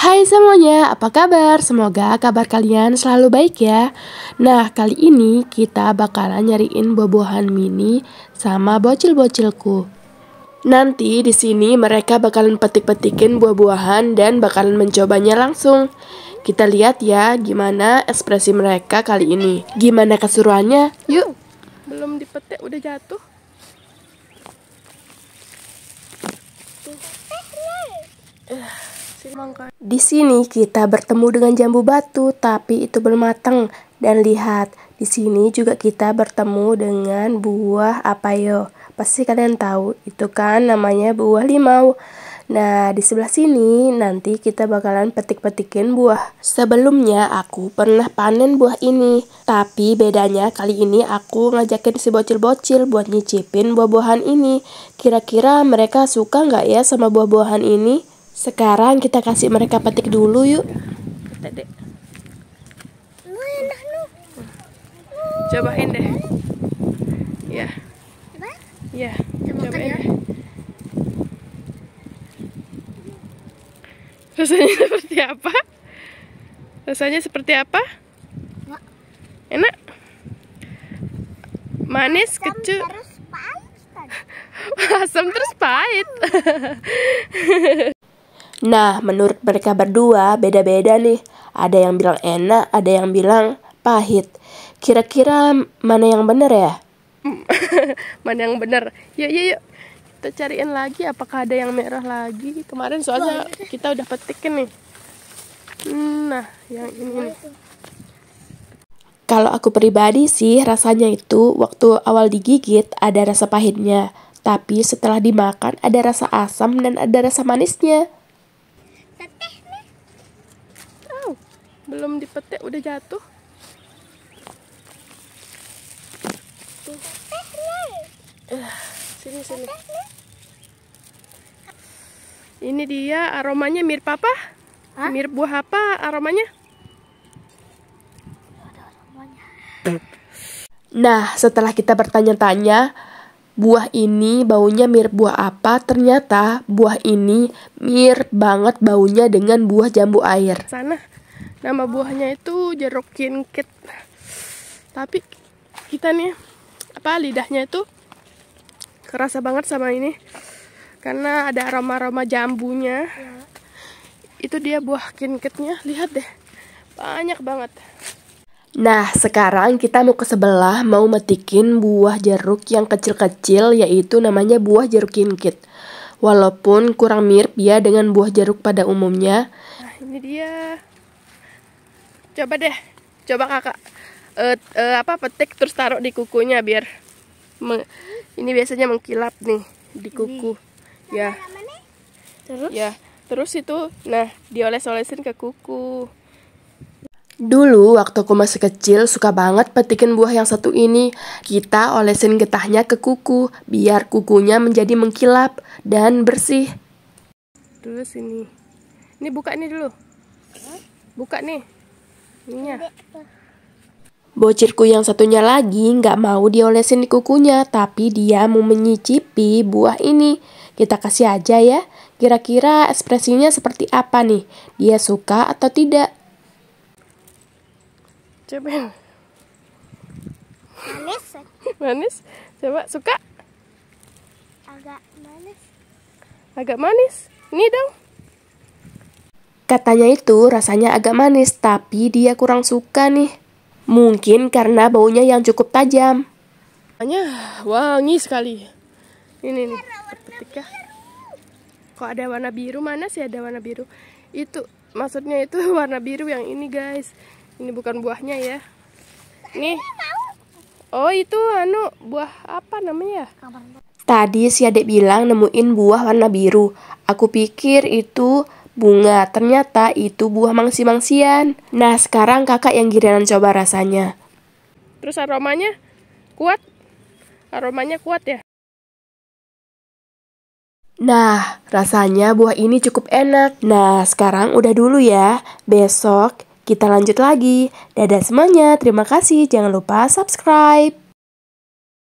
Hai semuanya, apa kabar? Semoga kabar kalian selalu baik ya. Nah, kali ini kita bakalan nyariin buah-buahan mini sama bocil-bocilku. Nanti di sini mereka bakalan petik-petikin buah-buahan dan bakalan mencobanya langsung. Kita lihat ya gimana ekspresi mereka kali ini. Gimana keseruannya? Yuk. Belum dipetik udah jatuh. Tuh. Eh, di sini kita bertemu dengan jambu batu, tapi itu belum matang. Dan lihat, di sini juga kita bertemu dengan buah apa yo Pasti kalian tahu, itu kan namanya buah limau. Nah, di sebelah sini nanti kita bakalan petik-petikin buah. Sebelumnya aku pernah panen buah ini, tapi bedanya kali ini aku ngajakin si bocil-bocil buat nyicipin buah-buahan ini. Kira-kira mereka suka nggak ya sama buah-buahan ini? Sekarang kita kasih mereka petik dulu yuk. Dedek. Cobain deh. Ya. Ya. Cobain. Rasanya seperti apa? Rasanya seperti apa? Enak. Manis, kecut. Asam terus pahit. Nah, menurut mereka berdua beda-beda nih. Ada yang bilang enak, ada yang bilang pahit. Kira-kira mana yang benar ya? mana yang benar? Yuk, yuk, yuk. Kita cariin lagi apakah ada yang merah lagi. Kemarin soalnya kita udah petikin nih. Hmm, nah, yang ini nih. Kalau aku pribadi sih rasanya itu waktu awal digigit ada rasa pahitnya. Tapi setelah dimakan ada rasa asam dan ada rasa manisnya. belum dipetik udah jatuh tuh sini sini ini dia aromanya mirip apa Hah? mirip buah apa aromanya Nah, setelah kita bertanya-tanya, buah ini baunya mirip buah apa? Ternyata buah ini mirip banget baunya dengan buah jambu air. Sana nama buahnya itu jeruk kinkit tapi kita nih apa lidahnya itu kerasa banget sama ini karena ada aroma-aroma jambunya ya. itu dia buah kinkitnya lihat deh banyak banget Nah, sekarang kita mau ke sebelah mau metikin buah jeruk yang kecil-kecil yaitu namanya buah jeruk kinkit. Walaupun kurang mirip ya dengan buah jeruk pada umumnya. Nah, ini dia coba deh coba kakak uh, uh, apa petik terus taruh di kukunya biar me, ini biasanya mengkilap nih di kuku ini. ya terus ya terus itu nah dioles-olesin ke kuku Dulu waktu aku masih kecil suka banget petikin buah yang satu ini. Kita olesin getahnya ke kuku biar kukunya menjadi mengkilap dan bersih. Terus ini. Ini buka nih dulu. Buka nih. Iya. Bocirku yang satunya lagi nggak mau diolesin di kukunya, tapi dia mau menyicipi buah ini. Kita kasih aja ya, kira-kira ekspresinya seperti apa nih? Dia suka atau tidak? Coba. Manis. manis. Coba suka? Agak manis. Agak manis. Ini dong. Katanya itu rasanya agak manis, tapi dia kurang suka nih. Mungkin karena baunya yang cukup tajam. Hanya wangi sekali. Ini nih, ketika ya. kok ada warna biru mana sih ada warna biru? Itu maksudnya itu warna biru yang ini guys. Ini bukan buahnya ya. Nih. Oh itu anu buah apa namanya? Ya? Tadi si adek bilang nemuin buah warna biru. Aku pikir itu bunga. Ternyata itu buah mangsi-mangsian. Nah, sekarang kakak yang giliran coba rasanya. Terus aromanya kuat? Aromanya kuat ya? Nah, rasanya buah ini cukup enak. Nah, sekarang udah dulu ya. Besok kita lanjut lagi. Dadah semuanya, terima kasih. Jangan lupa subscribe.